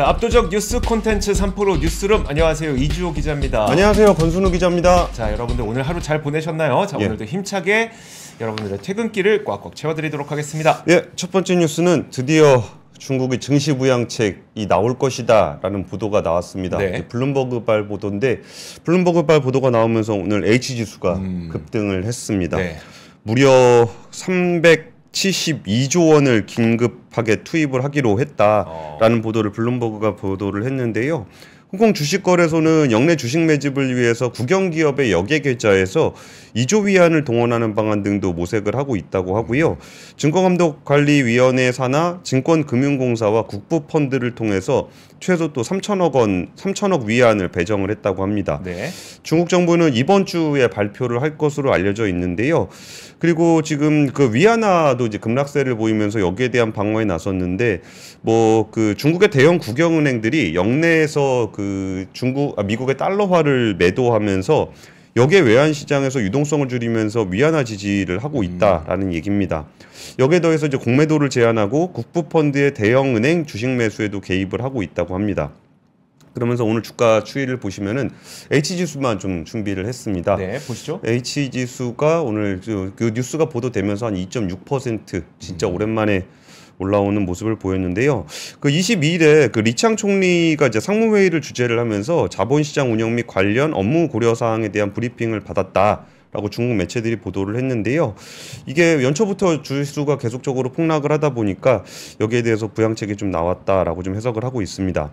자 압도적 뉴스 콘텐츠 3프로 뉴스룸 안녕하세요 이주호 기자입니다. 안녕하세요 권순우 기자입니다. 자 여러분들 오늘 하루 잘 보내셨나요? 자 예. 오늘도 힘차게 여러분들의 퇴근길을 꽉꽉 채워드리도록 하겠습니다. 예, 첫 번째 뉴스는 드디어 중국의 증시 부양책이 나올 것이다라는 보도가 나왔습니다. 네. 블룸버그발 보도인데 블룸버그발 보도가 나오면서 오늘 H 지수가 음... 급등을 했습니다. 네. 무려 300 7 2조 원을 긴급하게 투입을 하기로 했다라는 어. 보도를 블룸버그가 보도를 했는데요. 홍콩 주식거래소는 영내 주식 매집을 위해서 국영기업의 여외계좌에서 2조 위안을 동원하는 방안 등도 모색을 하고 있다고 하고요. 증권감독관리위원회 산하 증권금융공사와 국부펀드를 통해서 최소 또 3천억 원, 3천억 위안을 배정을 했다고 합니다. 네. 중국 정부는 이번 주에 발표를 할 것으로 알려져 있는데요. 그리고 지금 그 위안화도 이제 급락세를 보이면서 여기에 대한 방어에 나섰는데 뭐 그 중국의 대형 국영은행들이 영내에서 그그 중국 아, 미국의 달러화를 매도하면서 여기에 외환 시장에서 유동성을 줄이면서 위안화 지지를 하고 음. 있다라는 음. 얘기입니다. 여기에 더해서 이제 공매도를 제한하고 국부 펀드의 대형 은행 주식 매수에도 개입을 하고 있다고 합니다. 그러면서 오늘 주가 추이를 보시면은 H 지수만 좀 준비를 했습니다. 네, 보시죠. H 지수가 오늘 그 뉴스가 보도되면서 한 2.6% 진짜 음. 오랜만에 올라오는 모습을 보였는데요. 그 22일에 그 리창 총리가 이제 상무회의를 주재를 하면서 자본시장 운영 및 관련 업무 고려 사항에 대한 브리핑을 받았다. 라고 중국 매체들이 보도를 했는데요. 이게 연초부터 주수가 식 계속적으로 폭락을 하다 보니까 여기에 대해서 부양책이 좀 나왔다라고 좀 해석을 하고 있습니다.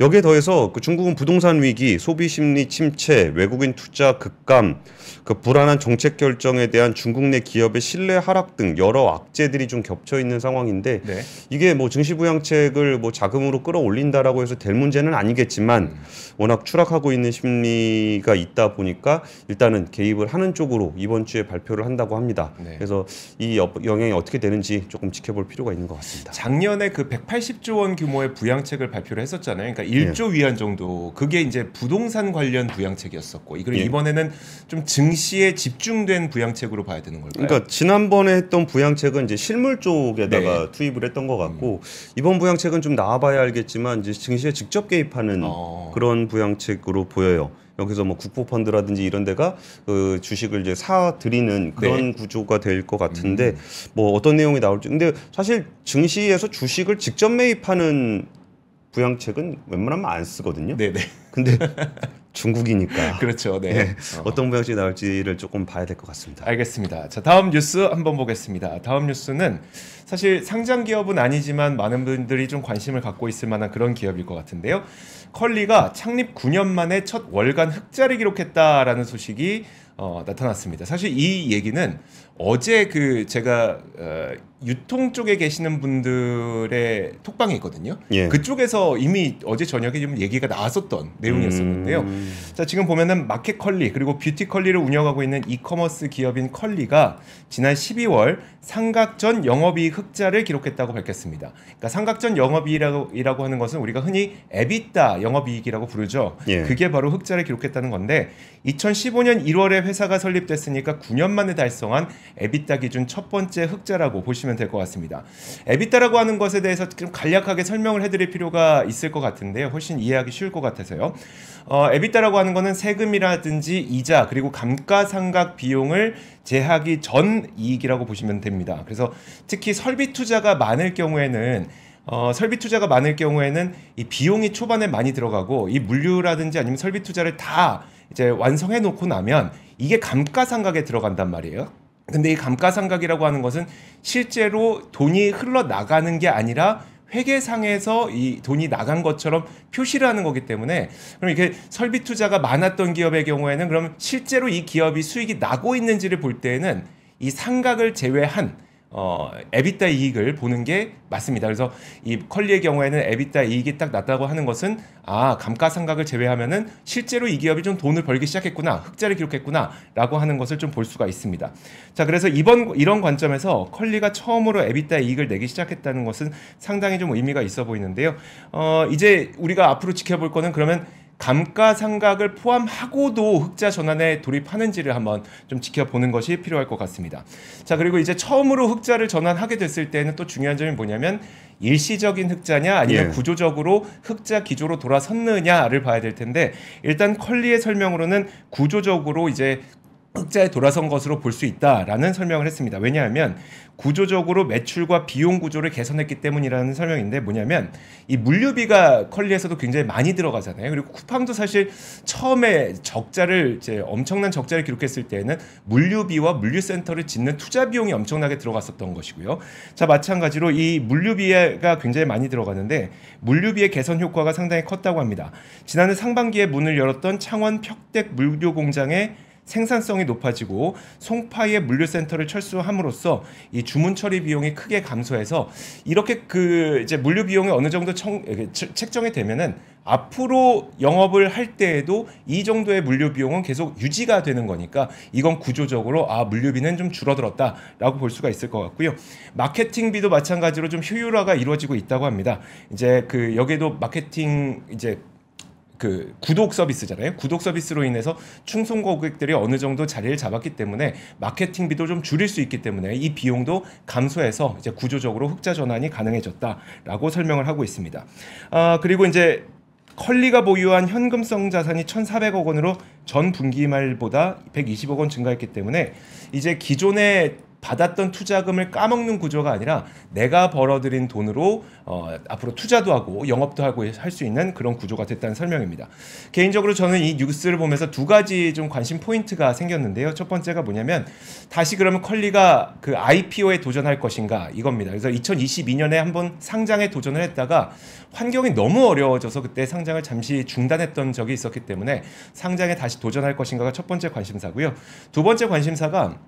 여기에 더해서 그 중국은 부동산 위기, 소비 심리 침체, 외국인 투자 급감, 그 불안한 정책 결정에 대한 중국 내 기업의 신뢰 하락 등 여러 악재들이 좀 겹쳐 있는 상황인데 네. 이게 뭐 증시 부양책을 뭐 자금으로 끌어올린다라고 해서 될 문제는 아니겠지만 음. 워낙 추락하고 있는 심리가 있다 보니까 일단은 개입을 하는 쪽으로 이번 주에 발표를 한다고 합니다. 네. 그래서 이 영향이 어떻게 되는지 조금 지켜볼 필요가 있는 것 같습니다. 작년에 그 180조 원 규모의 부양책을 발표를 했었잖아요. 그러니까 1조 네. 예. 위안 정도 그게 이제 부동산 관련 부양책이었었고 이걸 예. 이번에는 좀 증시에 집중된 부양책으로 봐야 되는 걸까요? 그러니까 지난번에 했던 부양책은 이제 실물 쪽에다가 네. 투입을 했던 것 같고 음. 이번 부양책은 좀 나와봐야 알겠지만 이제 증시에 직접 개입하는 어. 그런 부양책으로 보여요. 여기서 뭐 국보펀드라든지 이런 데가 그 주식을 이제 사 드리는 네. 그런 네. 구조가 될 것 같은데 음. 뭐 어떤 내용이 나올지 근데 사실 증시에서 주식을 직접 매입하는 부양책은 웬만하면 안 쓰거든요. 네네. 네. 근데 중국이니까. 그렇죠. 네. 네. 어. 떤 부양책이 나올지를 조금 봐야 될 것 같습니다. 알겠습니다. 자 다음 뉴스 한번 보겠습니다. 다음 뉴스는 사실 상장 기업은 아니지만 많은 분들이 좀 관심을 갖고 있을 만한 그런 기업일 것 같은데요. 컬리가 창립 9년 만에 첫 월간 흑자를 기록했다라는 소식이 어, 나타났습니다. 사실 이 얘기는 어제 그 제가 어, 유통 쪽에 계시는 분들의 톡방이 있거든요. 예. 그쪽에서 이미 어제 저녁에 좀 얘기가 나왔었던 내용이었었는데요. 음. 자 지금 보면은 마켓 컬리 그리고 뷰티 컬리를 운영하고 있는 이커머스 기업인 컬리가 지난 12월 삼각전 영업이익 흑자를 기록했다고 밝혔습니다. 그러니까 상각전 영업이익이라고 하는 것은 우리가 흔히 에비타 영업이익이라고 부르죠. 예. 그게 바로 흑자를 기록했다는 건데 2015년 1월에 회사가 설립됐으니까 9년 만에 달성한 에비타 기준 첫 번째 흑자라고 보시면. 보시면 될것 같습니다. 에비타라고 하는 것에 대해서 좀 간략하게 설명을 해드릴 필요가 있을 것 같은데요. 훨씬 이해하기 쉬울 것 같아서요. 어, 에비타라고 하는 것은 세금이라든지 이자 그리고 감가상각 비용을 제하기 전 이익이라고 보시면 됩니다. 그래서 특히 설비 투자가 많을 경우에는 어, 설비 투자가 많을 경우에는 이 비용이 초반에 많이 들어가고 이 물류라든지 아니면 설비 투자를 다 이제 완성해 놓고 나면 이게 감가상각에 들어간단 말이에요. 근데 이 감가상각이라고 하는 것은 실제로 돈이 흘러나가는 게 아니라 회계상에서 이 돈이 나간 것처럼 표시를 하는 거기 때문에 그럼 이렇게 설비 투자가 많았던 기업의 경우에는 그럼 실제로 이 기업이 수익이 나고 있는지를 볼 때에는 이 상각을 제외한 어, 에비타 이익을 보는 게 맞습니다. 그래서 이 컬리의 경우에는 에비타 이익이 딱 났다고 하는 것은 아 감가상각을 제외하면은 실제로 이 기업이 좀 돈을 벌기 시작했구나 흑자를 기록했구나라고 하는 것을 좀 볼 수가 있습니다. 자 그래서 이번 이런 관점에서 컬리가 처음으로 에비타 이익을 내기 시작했다는 것은 상당히 좀 의미가 있어 보이는데요. 어, 이제 우리가 앞으로 지켜볼 거는 그러면 감가상각을 포함하고도 흑자 전환에 돌입하는지를 한번 좀 지켜보는 것이 필요할 것 같습니다. 자 그리고 이제 처음으로 흑자를 전환하게 됐을 때는 또 중요한 점이 뭐냐면 일시적인 흑자냐 아니면 예. 구조적으로 흑자 기조로 돌아섰느냐를 봐야 될 텐데 일단 컬리의 설명으로는 구조적으로 이제 흑자에 돌아선 것으로 볼 수 있다라는 설명을 했습니다. 왜냐하면 구조적으로 매출과 비용 구조를 개선했기 때문이라는 설명인데 뭐냐면 이 물류비가 컬리에서도 굉장히 많이 들어가잖아요. 그리고 쿠팡도 사실 처음에 적자를 이제 엄청난 적자를 기록했을 때에는 물류비와 물류센터를 짓는 투자 비용이 엄청나게 들어갔었던 것이고요. 자 마찬가지로 이 물류비가 굉장히 많이 들어가는데 물류비의 개선 효과가 상당히 컸다고 합니다. 지난해 상반기에 문을 열었던 창원 벽댁 물류 공장의 생산성이 높아지고 송파의 물류센터를 철수함으로써 이 주문 처리 비용이 크게 감소해서 이렇게 그 이제 물류 비용이 어느 정도 청, 그 책정이 되면은 앞으로 영업을 할 때에도 이 정도의 물류 비용은 계속 유지가 되는 거니까 이건 구조적으로 아 물류비는 좀 줄어들었다라고 볼 수가 있을 것 같고요. 마케팅비도 마찬가지로 좀 효율화가 이루어지고 있다고 합니다. 이제 그 여기도 마케팅 이제 그 구독 서비스잖아요. 구독 서비스로 인해서 충성 고객들이 어느 정도 자리를 잡았기 때문에 마케팅비도 좀 줄일 수 있기 때문에 이 비용도 감소해서 이제 구조적으로 흑자 전환이 가능해졌다라고 설명을 하고 있습니다. 아, 그리고 이제 컬리가 보유한 현금성 자산이 1,400억 원으로 전 분기 말보다 120억 원 증가했기 때문에 이제 기존의 받았던 투자금을 까먹는 구조가 아니라 내가 벌어들인 돈으로 어, 앞으로 투자도 하고 영업도 하고 할 수 있는 그런 구조가 됐다는 설명입니다. 개인적으로 저는 이 뉴스를 보면서 두 가지 좀 관심 포인트가 생겼는데요. 첫 번째가 뭐냐면 다시 그러면 컬리가 그 IPO에 도전할 것인가 이겁니다. 그래서 2022년에 한번 상장에 도전을 했다가 환경이 너무 어려워져서 그때 상장을 잠시 중단했던 적이 있었기 때문에 상장에 다시 도전할 것인가가 첫 번째 관심사고요. 두 번째 관심사가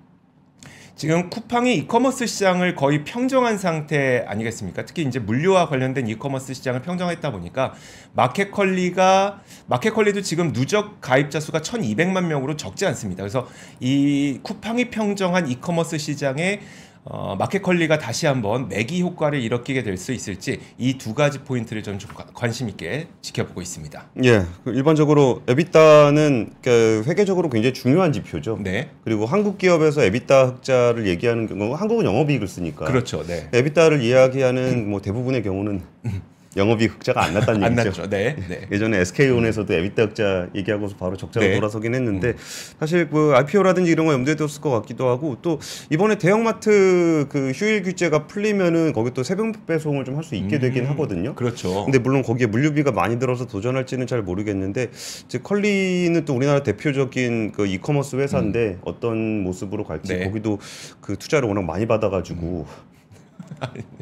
지금 쿠팡이 이커머스 시장을 거의 평정한 상태 아니겠습니까? 특히 이제 물류와 관련된 이커머스 시장을 평정했다 보니까 마켓컬리가 마켓컬리도 지금 누적 가입자 수가 1,200만 명으로 적지 않습니다. 그래서 이 쿠팡이 평정한 이커머스 시장에 어, 마켓컬리가 다시 한번 매기 효과를 일으키게 될 수 있을지 이 두 가지 포인트를 좀 관심 있게 지켜보고 있습니다. 예, 그 일반적으로 에비타는 그 회계적으로 굉장히 중요한 지표죠. 네. 그리고 한국 기업에서 에비타 흑자를 얘기하는 경우 한국은 영업이익을 쓰니까. 그렇죠. 네. 에비타를 이야기하는 뭐 대부분의 경우는 음. 영업이익 흑자가 안 났다는 안 얘기죠. 네, 네. 예전에 SK온에서도 에비타 흑자 얘기하고서 바로 적자로 네. 돌아서긴 했는데 음. 사실 그 IPO라든지 이런 거 염두에 뒀을 것 같기도 하고 또 이번에 대형마트 그 휴일 규제가 풀리면은 거기 또 새벽 배송을 좀 할 수 있게 음. 되긴 하거든요. 그렇죠. 근데 물론 거기에 물류비가 많이 들어서 도전할지는 잘 모르겠는데 즉 컬리는 또 우리나라 대표적인 그 이커머스 회사인데 음. 어떤 모습으로 갈지 네. 거기도 그 투자를 워낙 많이 받아가지고 음.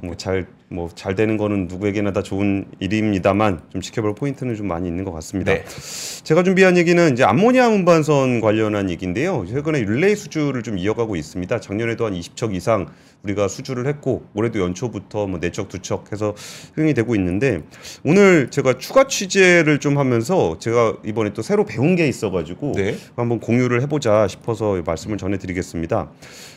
뭐잘뭐잘 뭐 잘 되는 거는 누구에게나 다 좋은 일입니다만 좀 지켜볼 포인트는 좀 많이 있는 것 같습니다. 네. 제가 준비한 얘기는 이제 암모니아 운반선 관련한 얘기인데요. 최근에 릴레이 수주를 좀 이어가고 있습니다. 작년에도 한 20척 이상 우리가 수주를 했고 올해도 연초부터 뭐 내척 두척 해서 흥이 되고 있는데 오늘 제가 추가 취재를 좀 하면서 제가 이번에 또 새로 배운 게 있어가지고 네. 한번 공유를 해보자 싶어서 말씀을 전해드리겠습니다.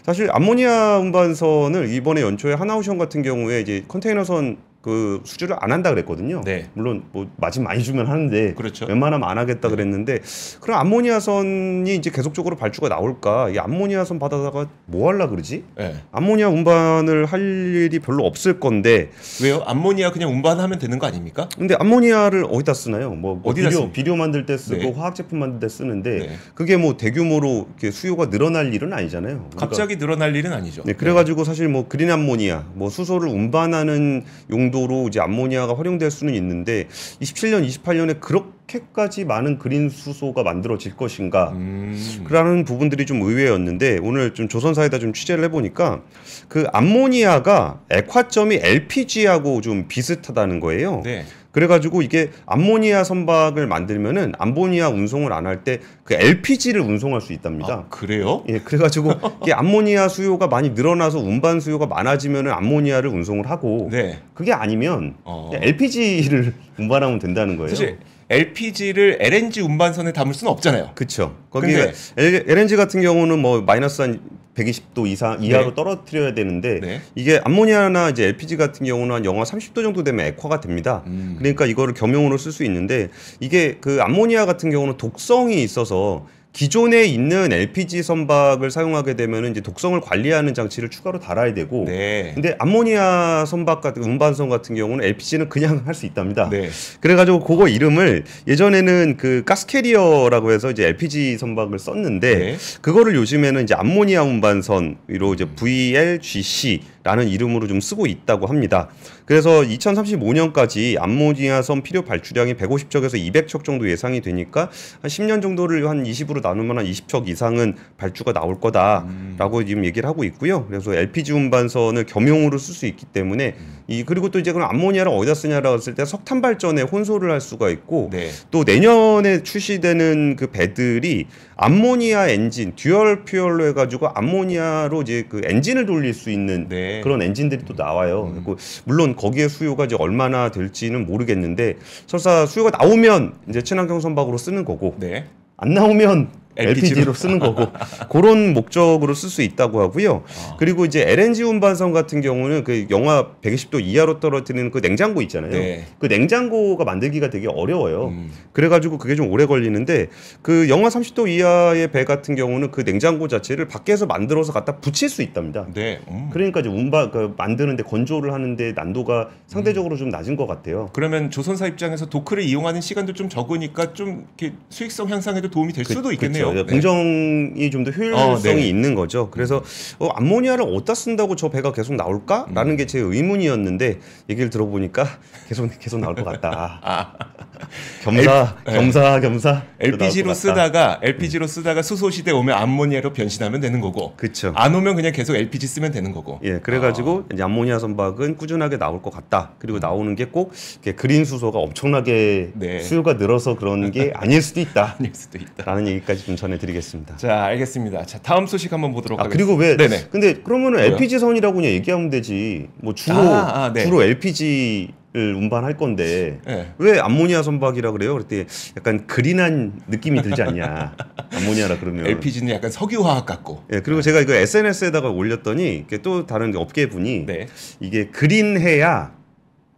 사실 암모니아 운반선을 이번에 연초에 하나우션 같은 경우에 이제 컨테이너선 그 수주를 안 한다 그랬거든요. 네. 물론 뭐 마진 많이 주면 하는데 그렇죠. 웬만하면 안 하겠다 네. 그랬는데 그럼 암모니아선이 이제 계속적으로 발주가 나올까? 이 암모니아선 받아다가 뭐 할라 그러지? 네. 암모니아 운반을 할 일이 별로 없을 건데 왜요? 암모니아 그냥 운반하면 되는 거 아닙니까? 근데 암모니아를 어디다 쓰나요? 뭐, 뭐 어디다 비료, 비료 만들 때 쓰고 네. 화학 제품 만들 때 쓰는데 네. 그게 뭐 대규모로 수요가 늘어날 일은 아니잖아요. 그러니까 갑자기 늘어날 일은 아니죠. 네, 그래가지고 사실 뭐 그린 암모니아, 뭐 수소를 운반하는 용도 용도로 이제 암모니아가 활용될 수는 있는데 27년, 28년에 그렇게까지 많은 그린 수소가 만들어질 것인가? 음. 라는 부분들이 좀 의외였는데 오늘 좀 조선사에다 좀 취재를 해보니까 그 암모니아가 액화점이 LPG하고 좀 비슷하다는 거예요. 네. 그래가지고 이게 암모니아 선박을 만들면은 암모니아 운송을 안 할 때 그 LPG를 운송할 수 있답니다. 아, 그래요? 예, 그래가지고 이게 암모니아 수요가 많이 늘어나서 운반 수요가 많아지면은 암모니아를 운송을 하고 네. 그게 아니면 어... LPG를 운반하면 된다는 거예요. 사실 LPG를 LNG 운반선에 담을 수는 없잖아요. 그렇죠. 거기 에 LNG 같은 경우는 뭐 마이너스 한 120도 이상 네. 이하로 네. 떨어뜨려야 되는데 네. 이게 암모니아나 이제 LPG 같은 경우는 한 영하 30도 정도 되면 액화가 됩니다. 음. 그러니까 이거를 겸용으로 쓸 수 있는데 이게 그 암모니아 같은 경우는 독성이 있어서 기존에 있는 LPG 선박을 사용하게 되면 이제 독성을 관리하는 장치를 추가로 달아야 되고 네. 근데 암모니아 선박 같은 운반선 같은 경우는 LPG는 그냥 할 수 있답니다. 네. 그래가지고 그거 이름을 예전에는 그 가스캐리어라고 해서 이제 LPG 선박을 썼는데 네. 그거를 요즘에는 이제 암모니아 운반선으로 이제 VLGC라는 음. 이름으로 좀 쓰고 있다고 합니다. 그래서 2035년까지 암모니아선 필요 발주량이 150척에서 200척 정도 예상이 되니까 한 10년 정도를 한 20으로 나누면 한 20척 이상은 발주가 나올 거다라고 음. 지금 얘기를 하고 있고요. 그래서 LPG 운반선을 겸용으로 쓸 수 있기 때문에 음. 이 그리고 또 이제 그럼 암모니아를 어디다 쓰냐라고 했을 때 석탄 발전에 혼소를 할 수가 있고 네. 또 내년에 출시되는 그 배들이 암모니아 엔진 듀얼 퓨얼로 해가지고 암모니아로 이제 그 엔진을 돌릴 수 있는 네. 그런 엔진들이 또 나와요. 음. 물론 거기에 수요가 이제 얼마나 될지는 모르겠는데 설사 수요가 나오면 이제 친환경 선박으로 쓰는 거고 네. 안 나오면 LPG로 쓰는 거고 그런 목적으로 쓸 수 있다고 하고요. 아. 그리고 이제 LNG 운반선 같은 경우는 그 영하 120도 이하로 떨어뜨리는 그 냉장고 있잖아요. 네. 그 냉장고가 만들기가 되게 어려워요. 음. 그래가지고 그게 좀 오래 걸리는데 그 영하 30도 이하의 배 같은 경우는 그 냉장고 자체를 밖에서 만들어서 갖다 붙일 수 있답니다. 네. 음. 그러니까 이제 운반 그 만드는데 건조를 하는데 난도가 상대적으로 음. 좀 낮은 것 같아요. 그러면 조선사 입장에서 도크를 이용하는 시간도 좀 적으니까 좀 이렇게 수익성 향상에도 도움이 될 그, 수도 있겠네요. 거 그러니까 네. 공정이 좀더 아, 네. 효율성이 어, 있는 거죠. 그래서 음. 어, 암모니아를 어디다 쓴다고 저 배가 계속 나올까라는 음. 게제 의문이었는데 얘기를 들어보니까 계속 계속 나올 것 같다. 아. 겸사, L, 겸사, 겸사. 네. LPG로 쓰다가 LPG로 음. 쓰다가 수소 시대 오면 암모니아로 변신하면 되는 거고. 그렇죠. 안 오면 그냥 계속 LPG 쓰면 되는 거고. 예, 그래가지고 아. 이제 암모니아 선박은 꾸준하게 나올 것 같다. 그리고 음. 나오는 게 꼭 그린 수소가 엄청나게 네. 수요가 늘어서 그런 게 아닐 수도 있다. 아닐 수도 있다.라는 얘기까지 좀 전해드리겠습니다. 자, 알겠습니다. 자, 다음 소식 한번 보도록 아, 하겠습니다. 그리고 왜? 네네. 근데 그러면은 뭐요? LPG 선이라고 그냥 얘기하면 되지. 뭐 주로 아, 아, 네. 주로 LPG 운반할 건데 네. 왜 암모니아 선박이라 그래요? 그랬더니 약간 그린한 느낌이 들지 않냐 암모니아라 그러면 LPG는 약간 석유화학 같고 예 네, 그리고 제가 이거 SNS에다가 올렸더니 또 다른 업계 분이 네. 이게 그린해야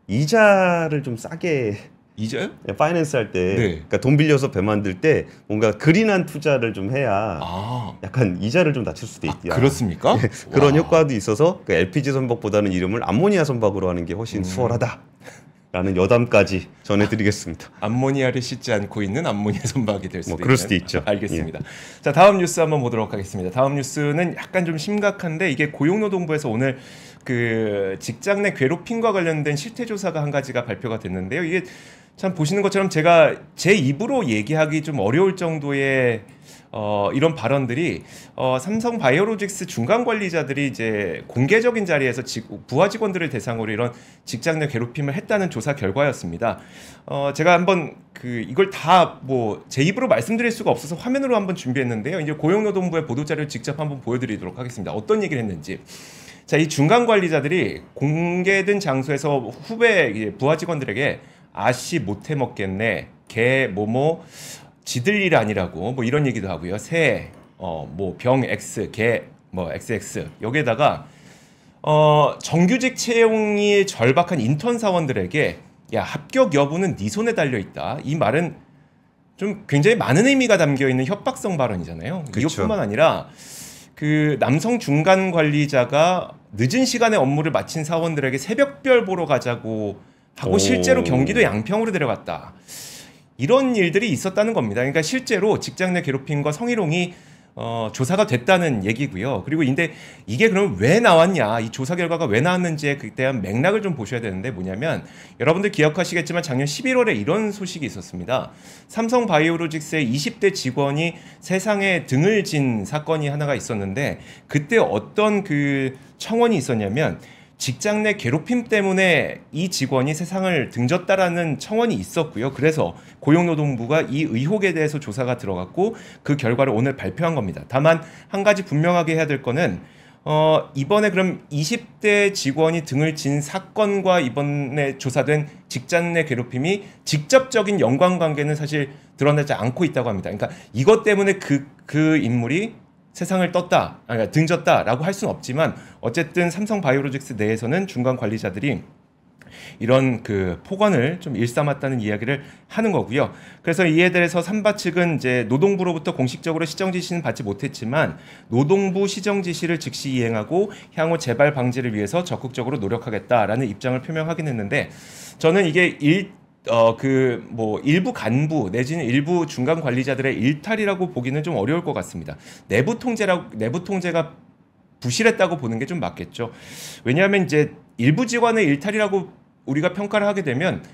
이자를 좀 싸게 이자요? 파이낸스 예, 할 때, 네. 그러니까 돈 빌려서 배 만들 때 뭔가 그린한 투자를 좀 해야 아. 약간 이자를 좀 낮출 수도 있다. 아, 그렇습니까? 네, 그런 효과도 있어서 그 LPG 선박보다는 이름을 암모니아 선박으로 하는 게 훨씬 음. 수월하다. 라는 여담까지 전해드리겠습니다. 암모니아를 씻지 않고 있는 암모니아 선박이 될 뭐 수도 뭐 그럴 있는. 있죠. 알겠습니다. 예. 자 다음 뉴스 한번 보도록 하겠습니다. 다음 뉴스는 약간 좀 심각한데 이게 고용노동부에서 오늘 그 직장 내 괴롭힘과 관련된 실태 조사가 한 가지가 발표가 됐는데요. 이게 참 보시는 것처럼 제가 제 입으로 얘기하기 좀 어려울 정도의 어, 이런 발언들이 어, 삼성 바이오로직스 중간 관리자들이 이제 공개적인 자리에서 직, 부하 직원들을 대상으로 이런 직장 내 괴롭힘을 했다는 조사 결과였습니다. 어, 제가 한번 그 이걸 다 뭐 제 입으로 말씀드릴 수가 없어서 화면으로 한번 준비했는데요. 이제 고용노동부의 보도 자료를 직접 한번 보여드리도록 하겠습니다. 어떤 얘기를 했는지. 자, 이 중간 관리자들이 공개된 장소에서 후배 부하 직원들에게 아씨 못해 먹겠네 개 뭐뭐 지들 일 아니라고 뭐 이런 얘기도 하고요 새 어 뭐 병 X 개 뭐 XX 여기에다가 어 정규직 채용이 절박한 인턴 사원들에게 야 합격 여부는 네 손에 달려 있다 이 말은 좀 굉장히 많은 의미가 담겨 있는 협박성 발언이잖아요 그쵸. 이것뿐만 아니라 그 남성 중간 관리자가 늦은 시간에 업무를 마친 사원들에게 새벽별 보러 가자고 하고 오. 실제로 경기도 양평으로 데려갔다. 이런 일들이 있었다는 겁니다. 그러니까 실제로 직장 내 괴롭힘과 성희롱이 어, 조사가 됐다는 얘기고요. 그리고 근데 이게 그럼 왜 나왔냐, 이 조사 결과가 왜 나왔는지에 대한 맥락을 좀 보셔야 되는데 뭐냐면 여러분들 기억하시겠지만 작년 11월에 이런 소식이 있었습니다. 삼성 바이오로직스의 20대 직원이 세상에 등을 진 사건이 하나가 있었는데 그때 어떤 그 청원이 있었냐면 직장 내 괴롭힘 때문에 이 직원이 세상을 등졌다라는 청원이 있었고요. 그래서 고용노동부가 이 의혹에 대해서 조사가 들어갔고 그 결과를 오늘 발표한 겁니다. 다만 한 가지 분명하게 해야 될 거는 어, 이번에 그럼 20대 직원이 등을 진 사건과 이번에 조사된 직장 내 괴롭힘이 직접적인 연관 관계는 사실 드러나지 않고 있다고 합니다. 그러니까 이것 때문에 그, 그 인물이 세상을 떴다, 아, 그니 그러니까 등졌다라고 할 수는 없지만 어쨌든 삼성 바이오로직스 내에서는 중간 관리자들이 이런 그 폭언을 좀 일삼았다는 이야기를 하는 거고요. 그래서 이에 대해서 삼바 측은 이제 노동부로부터 공식적으로 시정 지시는 받지 못했지만 노동부 시정 지시를 즉시 이행하고 향후 재발 방지를 위해서 적극적으로 노력하겠다라는 입장을 표명하긴 했는데 저는 이게 일, 어그뭐 일부 간부 내지는 일부 중간 관리자들의 일탈이라고 보기는 좀 어려울 것 같습니다. 내부 통제라 고 내부 통제가 부실했다고 보는 게 좀 맞겠죠. 왜냐하면 이제 일부 직원의 일탈이라고 우리가 평가를 하게 되면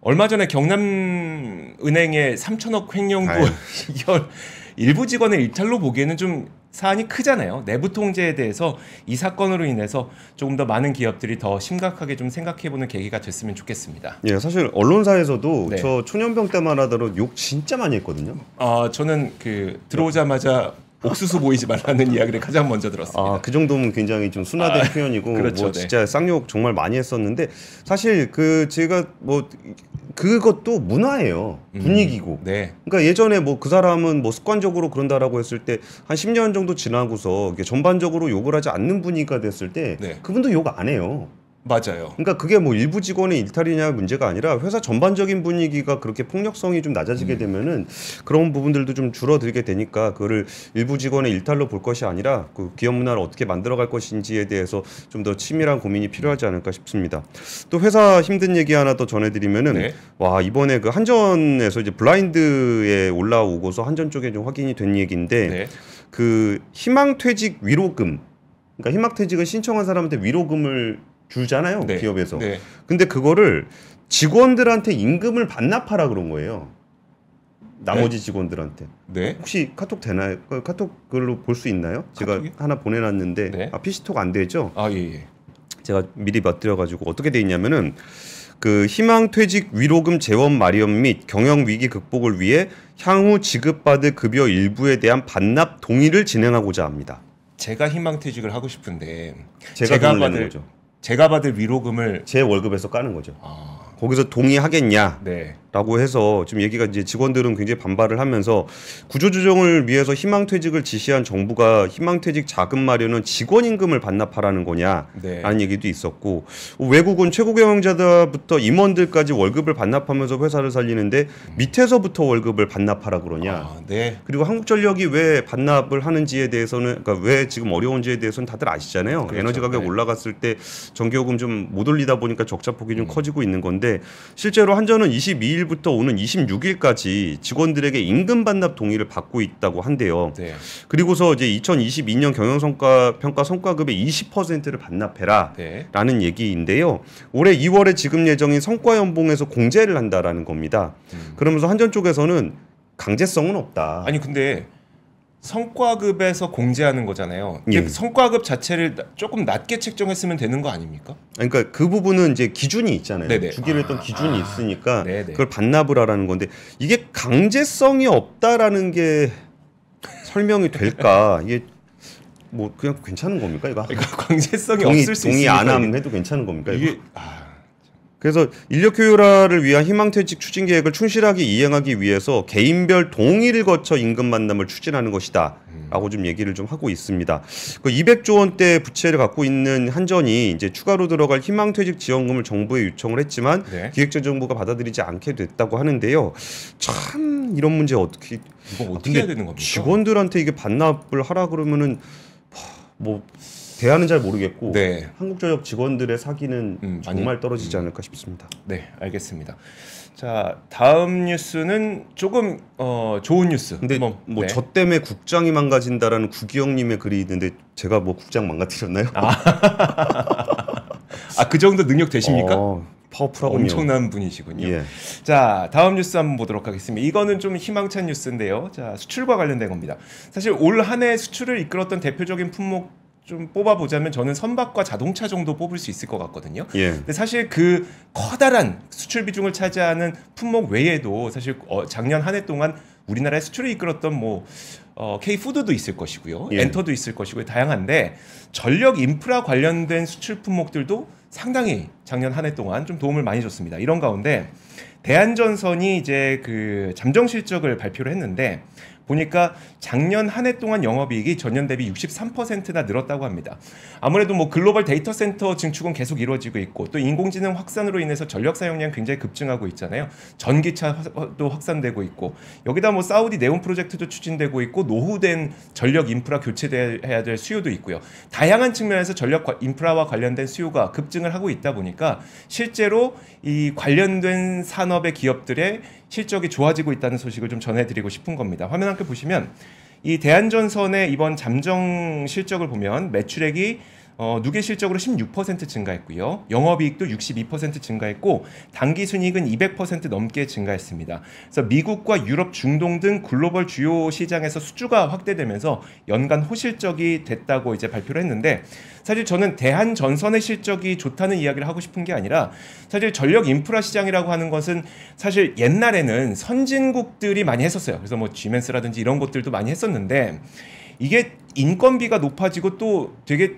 얼마 전에 경남은행의 3천억 횡령도 이걸 일부 직원의 일탈로 보기에는 좀 사안이 크잖아요. 내부 통제에 대해서 이 사건으로 인해서 조금 더 많은 기업들이 더 심각하게 좀 생각해보는 계기가 됐으면 좋겠습니다. 예, 사실 언론사에서도 네. 저 초년병 때만 하더라도 욕 진짜 많이 했거든요. 어, 저는 그 들어오자마자 옥수수 보이지 말라는 이야기를 가장 먼저 들었습니다. 아, 그 정도면 굉장히 좀 순화된 아, 표현이고 뭐 그렇죠, 뭐 진짜 쌍욕 정말 많이 했었는데 사실 그 제가 뭐 그것도 문화예요. 음, 분위기고. 음, 네. 그러니까 예전에 뭐 그 사람은 뭐 습관적으로 그런다라고 했을 때 한 10년 정도 지나고서 전반적으로 욕을 하지 않는 분위기가 됐을 때 네. 그분도 욕 안 해요. 맞아요. 그러니까 그게 뭐 일부 직원의 일탈이냐 문제가 아니라 회사 전반적인 분위기가 그렇게 폭력성이 좀 낮아지게 음. 되면은 그런 부분들도 좀 줄어들게 되니까 그거를 일부 직원의 일탈로 볼 것이 아니라 그 기업 문화를 어떻게 만들어갈 것인지에 대해서 좀 더 치밀한 고민이 필요하지 않을까 싶습니다. 또 회사 힘든 얘기 하나 더 전해드리면은 네. 와 이번에 그 한전에서 이제 블라인드에 올라오고서 한전 쪽에 좀 확인이 된 얘기인데 네. 그 희망퇴직 위로금 그러니까 희망퇴직을 신청한 사람한테 위로금을 주잖아요 네. 기업에서. 네. 근데 그거를 직원들한테 임금을 반납하라 그런 거예요. 나머지 네. 직원들한테. 네. 혹시 카톡 되나요? 카톡 글로 볼 수 있나요? 제가 카톡이 하나 보내놨는데 네. 아 피시톡 안 되죠? 아 예. 예. 제가 미리 맞들여가지고 어떻게 돼 있냐면은 그 희망퇴직 위로금 재원 마련 및 경영 위기 극복을 위해 향후 지급받을 급여 일부에 대한 반납 동의를 진행하고자 합니다. 제가 희망퇴직을 하고 싶은데 제가, 제가 받을 거죠. 제가 받을 위로금을 제 월급에서 까는 거죠. 아. 거기서 동의하겠냐라고 네. 해서 지금 얘기가 이제 직원들은 굉장히 반발을 하면서 구조조정을 위해서 희망퇴직을 지시한 정부가 희망퇴직 자금 마련은 직원 임금을 반납하라는 거냐라는 네. 얘기도 있었고 외국은 최고 경영자들부터 임원들까지 월급을 반납하면서 회사를 살리는데 밑에서부터 월급을 반납하라 그러냐 아, 네. 그리고 한국전력이 왜 반납을 하는지에 대해서는 그러니까 왜 지금 어려운지에 대해서는 다들 아시잖아요 그렇죠. 에너지 가격 네. 올라갔을 때 전기요금 좀 못 올리다 보니까 적자폭이 좀 음. 커지고 있는 건데 실제로 한전은 22일부터 오는 26일까지 직원들에게 임금 반납 동의를 받고 있다고 한대요. 네. 그리고서 이제 2022년 경영성과 평가 성과급의 20%를 반납해라라는 얘기인데요. 올해 2월에 지급 예정인 성과 연봉에서 공제를 한다라는 겁니다. 음. 그러면서 한전 쪽에서는 강제성은 없다. 아니 근데 성과급에서 공제하는 거잖아요. 예. 성과급 자체를 조금 낮게 책정했으면 되는 거 아닙니까? 그러니까 그 부분은 이제 기준이 있잖아요. 네네. 주기로 했던 아, 기준이 아, 있으니까 네네. 그걸 반납을 하라는 건데 이게 강제성이 없다라는 게 설명이 될까? 이게 뭐 그냥 괜찮은 겁니까 이거? 강제성이 동의, 없을 수 동의 있으니까. 안 하면 해도 괜찮은 겁니까 이거? 이게, 아... 그래서 인력 효율화를 위한 희망퇴직 추진 계획을 충실하게 이행하기 위해서 개인별 동의를 거쳐 임금 만남을 추진하는 것이다. 라고 좀 얘기를 좀 하고 있습니다. 그 200조 원대 부채를 갖고 있는 한전이 이제 추가로 들어갈 희망퇴직 지원금을 정부에 요청을 했지만 네. 기획재정부가 받아들이지 않게 됐다고 하는데요. 참 이런 문제 어떻게 이거 어떻게 해야 되는 겁니까? 직원들한테 이게 반납을 하라 그러면은 뭐 대안은 잘 모르겠고 네. 한국 전역 직원들의 사기는 음, 정말 떨어지지 음. 않을까 싶습니다. 네, 알겠습니다. 자 다음 뉴스는 조금 어, 좋은 뉴스. 근데 뭐저 네. 때문에 국장이 망가진다라는 구기영님의 글이 있는데 제가 뭐 국장 망가뜨렸나요? 아그 아, 정도 능력 되십니까? 어, 파워풀하고 엄청난 분이시군요. 예. 자 다음 뉴스 한번 보도록 하겠습니다. 이거는 좀 희망찬 뉴스인데요. 자 수출과 관련된 겁니다. 사실 올 한 해 수출을 이끌었던 대표적인 품목 좀 뽑아보자면 저는 선박과 자동차 정도 뽑을 수 있을 것 같거든요. 예. 근데 사실 그 커다란 수출 비중을 차지하는 품목 외에도 사실 어, 작년 한 해 동안 우리나라의 수출을 이끌었던 뭐 어, K 푸드도 있을 것이고요, 예. 엔터도 있을 것이고 다양한데 전력 인프라 관련된 수출 품목들도 상당히 작년 한 해 동안 좀 도움을 많이 줬습니다. 이런 가운데 대한전선이 이제 그 잠정 실적을 발표를 했는데 보니까 작년 한 해 동안 영업이익이 전년 대비 63%나 늘었다고 합니다. 아무래도 뭐 글로벌 데이터 센터 증축은 계속 이루어지고 있고 또 인공지능 확산으로 인해서 전력 사용량 굉장히 급증하고 있잖아요. 전기차도 어, 확산되고 있고 여기다 뭐 사우디 네온 프로젝트도 추진되고 있고 노후된 전력 인프라 교체돼야 될 수요도 있고요. 다양한 측면에서 전력 인프라와 관련된 수요가 급증을 하고 있다 보니까 실제로 이 관련된 산업의 기업들의 실적이 좋아지고 있다는 소식을 좀 전해드리고 싶은 겁니다. 화면 함께 보시면 이 대한전선의 이번 잠정 실적을 보면 매출액이 어, 누계 실적으로 16% 증가했고요. 영업이익도 62% 증가했고 단기 순이익은 200% 넘게 증가했습니다. 그래서 미국과 유럽, 중동 등 글로벌 주요 시장에서 수주가 확대되면서 연간 호실적이 됐다고 이제 발표를 했는데 사실 저는 대한 전선의 실적이 좋다는 이야기를 하고 싶은 게 아니라 사실 전력 인프라 시장이라고 하는 것은 사실 옛날에는 선진국들이 많이 했었어요. 그래서 뭐 지멘스라든지 이런 것들도 많이 했었는데 이게 인건비가 높아지고 또 되게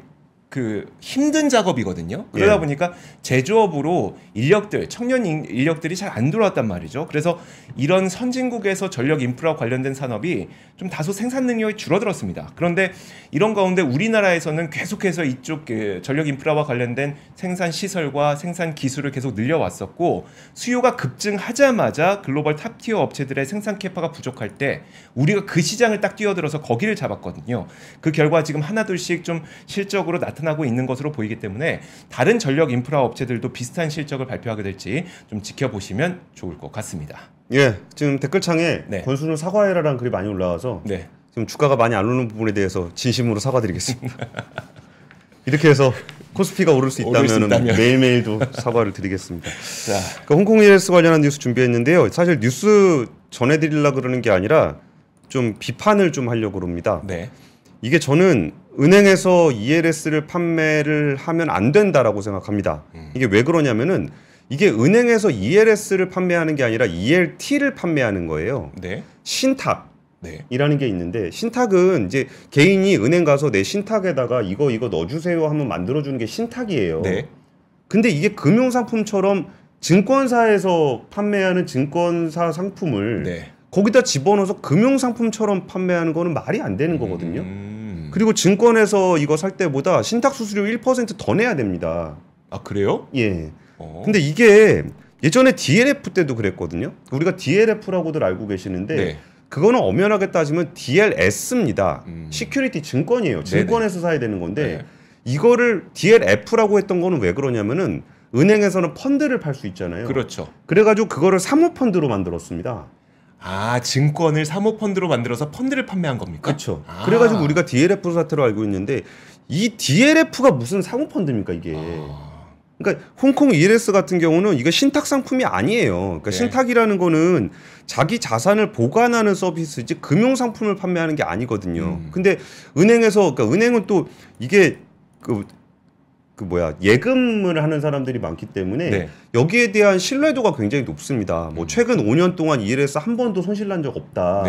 그 힘든 작업이거든요. 그러다 예. 보니까 제조업으로 인력들, 청년 인력들이 잘 안 들어왔단 말이죠. 그래서 이런 선진국에서 전력 인프라 관련된 산업이 좀 다소 생산 능력이 줄어들었습니다. 그런데 이런 가운데 우리나라에서는 계속해서 이쪽 그 전력 인프라와 관련된 생산 시설과 생산 기술을 계속 늘려왔었고 수요가 급증하자마자 글로벌 탑티어 업체들의 생산 캐파가 부족할 때 우리가 그 시장을 딱 뛰어들어서 거기를 잡았거든요. 그 결과 지금 하나둘씩 좀 실적으로 나타 나타나고 있는 것으로 보이기 때문에 다른 전력 인프라 업체들도 비슷한 실적을 발표하게 될지 좀 지켜보시면 좋을 것 같습니다. 예, 지금 댓글창에 네. 권순우 사과해라라는 글이 많이 올라와서 네. 지금 주가가 많이 안 오르는 부분에 대해서 진심으로 사과드리겠습니다. 이렇게 해서 코스피가 오를 수 있다면, 있다면. 매일매일도 사과를 드리겠습니다. 자. 그 홍콩 e l 관련한 뉴스 준비했는데요. 사실 뉴스 전해드리려 그러는 게 아니라 좀 비판을 좀 하려고 합니다. 네. 이게 저는 은행에서 ELS를 판매를 하면 안 된다라고 생각합니다. 음. 이게 왜 그러냐면은 이게 은행에서 ELS를 판매하는 게 아니라 ELT를 판매하는 거예요. 네. 신탁. 네. 이라는 게 있는데 신탁은 이제 개인이 은행 가서 내 신탁에다가 이거 이거 넣어주세요 하면 만들어주는 게 신탁이에요. 네. 근데 이게 금융상품처럼 증권사에서 판매하는 증권사 상품을 네. 거기다 집어넣어서 금융상품처럼 판매하는 거는 말이 안 되는 거거든요. 음... 그리고 증권에서 이거 살 때보다 신탁 수수료 1%더 내야 됩니다. 아 그래요? 예. 어. 근데 이게 예전에 DLF 때도 그랬거든요. 우리가 DLF라고들 알고 계시는데 네. 그거는 엄연하게 따지면 DLS입니다. 음. 시큐리티 증권이에요. 증권에서 네네. 사야 되는 건데 네. 이거를 DLF라고 했던 거는 왜 그러냐면은 은행에서는 펀드를 팔 수 있잖아요. 그렇죠. 그래가지고 그거를 사모펀드로 만들었습니다. 아 증권을 사모펀드로 만들어서 펀드를 판매한 겁니까? 그렇죠. 아. 그래가지고 우리가 DLF 사태로 알고 있는데 이 DLF가 무슨 사모펀드입니까 이게? 아. 그러니까 홍콩 ELS 같은 경우는 이거 신탁 상품이 아니에요. 그러니까 네. 신탁이라는 거는 자기 자산을 보관하는 서비스지 금융 상품을 판매하는 게 아니거든요. 음. 근데 은행에서 그러니까 은행은 또 이게 그그 뭐야 예금을 하는 사람들이 많기 때문에 네. 여기에 대한 신뢰도가 굉장히 높습니다. 뭐 음. 뭐 최근 5년 동안 이 일에서 한 번도 손실 난적 없다라고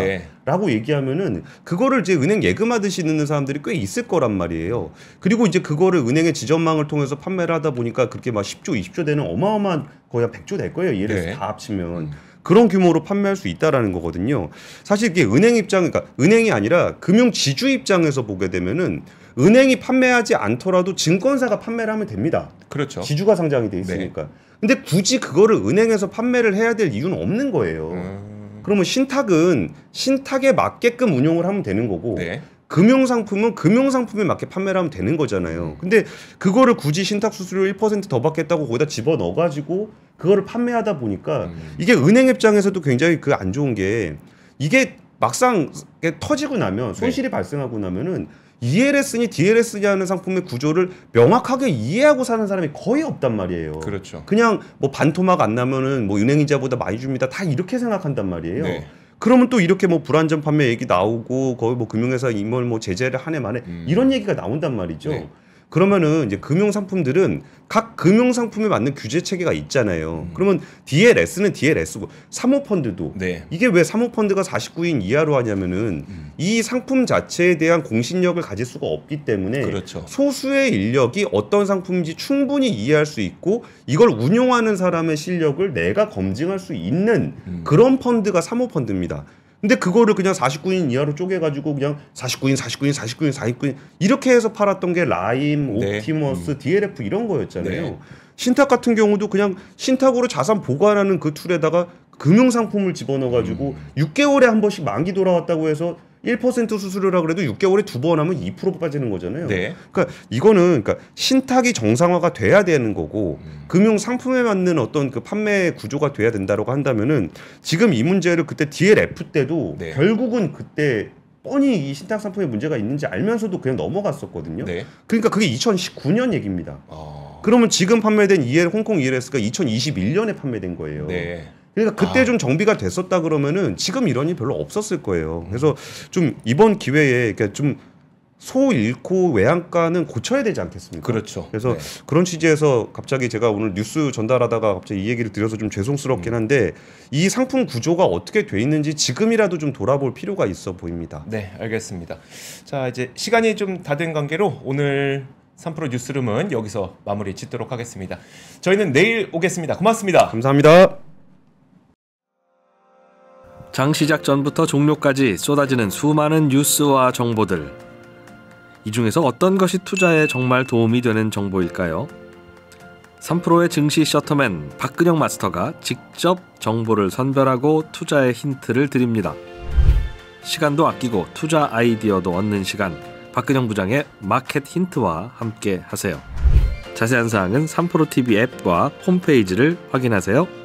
네. 얘기하면은 그거를 이제 은행 예금하듯이 넣는 사람들이 꽤 있을 거란 말이에요. 그리고 이제 그거를 은행의 지점망을 통해서 판매를 하다 보니까 그렇게 막 10조, 20조 되는 어마어마한 거의 한 100조 될 거예요. 예를 서 네. 다 합치면. 음. 그런 규모로 판매할 수 있다라는 거거든요. 사실 이게 은행 입장, 그러니까 은행이 아니라 금융 지주 입장에서 보게 되면은 은행이 판매하지 않더라도 증권사가 판매를 하면 됩니다. 그렇죠. 지주가 상장이 돼 있으니까. 네. 근데 굳이 그거를 은행에서 판매를 해야 될 이유는 없는 거예요. 음... 그러면 신탁은 신탁에 맞게끔 운용을 하면 되는 거고 네. 금융상품은 금융상품에 맞게 판매를 하면 되는 거잖아요. 근데 그거를 굳이 신탁수수료 1%더 받겠다고 거기다 집어넣어가지고 그거를 판매하다 보니까 음. 이게 은행 입장에서도 굉장히 그 안 좋은 게 이게 막상 터지고 나면 손실이 네. 발생하고 나면은 ELS니 DLS냐는 상품의 구조를 명확하게 이해하고 사는 사람이 거의 없단 말이에요. 그렇죠. 그냥 뭐 반토막 안 나면은 뭐 은행이자보다 많이 줍니다. 다 이렇게 생각한단 말이에요. 네. 그러면 또 이렇게 뭐 불안전 판매 얘기 나오고 거의 뭐 금융회사 임원 뭐 제재를 하네 만에 음. 이런 얘기가 나온단 말이죠. 네. 그러면은 이제 금융 상품들은 각 금융 상품에 맞는 규제 체계가 있잖아요. 음. 그러면 DLS는 DLS고 사모펀드도 네. 이게 왜 사모펀드가 49인 이하로 하냐면은 음. 이 상품 자체에 대한 공신력을 가질 수가 없기 때문에 그렇죠. 소수의 인력이 어떤 상품인지 충분히 이해할 수 있고 이걸 운용하는 사람의 실력을 내가 검증할 수 있는 음. 그런 펀드가 사모펀드입니다. 근데 그거를 그냥 49인 이하로 쪼개가지고 그냥 49인, 49인, 49인, 49인 이렇게 해서 팔았던 게 라임, 네. 옵티머스, 네. 음. DLF 이런 거였잖아요. 네. 신탁 같은 경우도 그냥 신탁으로 자산 보관하는 그 툴에다가 금융 상품을 집어넣어가지고 음. 6개월에 한 번씩 만기 돌아왔다고 해서 1% 수수료라 그래도 6개월에 두 번 하면 2% 빠지는 거잖아요. 네. 그러니까 이거는 그러니까 신탁이 정상화가 돼야 되는 거고 음. 금융 상품에 맞는 어떤 그 판매 구조가 돼야 된다라고 한다면은 지금 이 문제를 그때 DLF 때도 네. 결국은 그때 뻔히 이 신탁 상품에 문제가 있는지 알면서도 그냥 넘어갔었거든요. 네. 그러니까 그게 2019년 얘기입니다. 어... 그러면 지금 판매된 EL 홍콩 ELS가 2021년에 판매된 거예요. 네. 그러니까 그때 아. 좀 정비가 됐었다 그러면은 지금 이런 일 별로 없었을 거예요. 그래서 좀 이번 기회에 그러니까 좀소 잃고 외양간은 고쳐야 되지 않겠습니까? 그렇죠. 그래서 네. 그런 취지에서 갑자기 제가 오늘 뉴스 전달하다가 갑자기 이 얘기를 드려서 좀 죄송스럽긴 음. 한데 이 상품 구조가 어떻게 돼 있는지 지금이라도 좀 돌아볼 필요가 있어 보입니다. 네, 알겠습니다. 자, 이제 시간이 좀 다 된 관계로 오늘 3프로 뉴스룸은 여기서 마무리 짓도록 하겠습니다. 저희는 내일 오겠습니다. 고맙습니다. 감사합니다. 장 시작 전부터 종료까지 쏟아지는 수많은 뉴스와 정보들. 이 중에서 어떤 것이 투자에 정말 도움이 되는 정보일까요? 3프로의 증시 셔터맨 박근영 마스터가 직접 정보를 선별하고 투자의 힌트를 드립니다. 시간도 아끼고 투자 아이디어도 얻는 시간 박근영 부장의 마켓 힌트와 함께 하세요. 자세한 사항은 3프로 TV 앱과 홈페이지를 확인하세요.